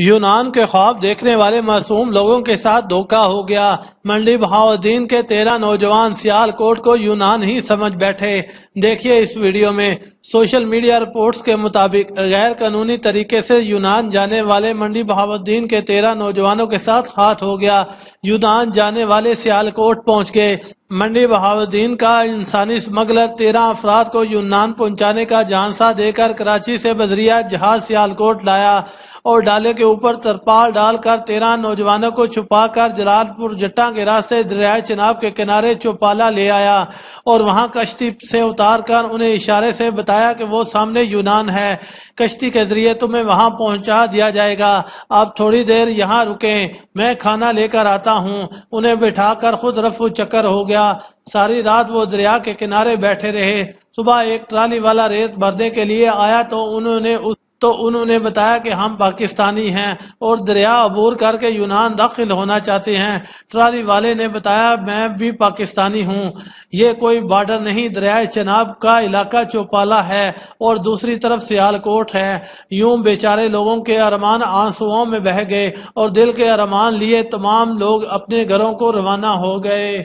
यूनान के ख्वाब देखने वाले मासूम लोगों के साथ धोखा हो गया मंडी बहाउद्दीन के तेरह नौजवान सियालकोट को यूनान ही समझ बैठे देखिए इस वीडियो में सोशल मीडिया रिपोर्ट्स के मुताबिक गैर कानूनी तरीके से यूनान जाने वाले मंडी बहाउद्दीन के तेरह नौजवानों के साथ हाथ हो गया यूनान जाने वाले सियालकोट पहुँच गए मंडी बहाउद्दीन का इंसानी स्मगलर तेरह अफराद को यूनान पहुँचाने का झांसा देकर कराची ऐसी बजरिया जहाज सियालकोट लाया और डाले के ऊपर तरपाल डालकर तेरह नौजवानों को छुपाकर जलालपुर जट्टा के रास्ते दरिया चिनाब के किनारे चौपाला ले आया और वहां कश्ती से उतार कर उन्हें इशारे से बताया कि वो सामने यूनान है कश्ती के जरिए तुम्हें वहां पहुंचा दिया जाएगा आप थोड़ी देर यहाँ रुके मैं खाना लेकर आता हूँ उन्हें बिठाकर खुद रफू चक्कर हो गया सारी रात वो दरिया के किनारे बैठे रहे सुबह एक ट्राली वाला रेत भरने के लिए आया तो उन्होंने उस तो उन्होंने बताया कि हम पाकिस्तानी हैं और दरिया अबूर करके यूनान दाखिल होना चाहते हैं ट्राली वाले ने बताया मैं भी पाकिस्तानी हूँ ये कोई बॉर्डर नहीं दरियाए चनाब का इलाका चौपाला है और दूसरी तरफ सियालकोट है यूं बेचारे लोगों के अरमान आंसुओं में बह गए और दिल के अरमान लिए तमाम लोग अपने घरों को रवाना हो गए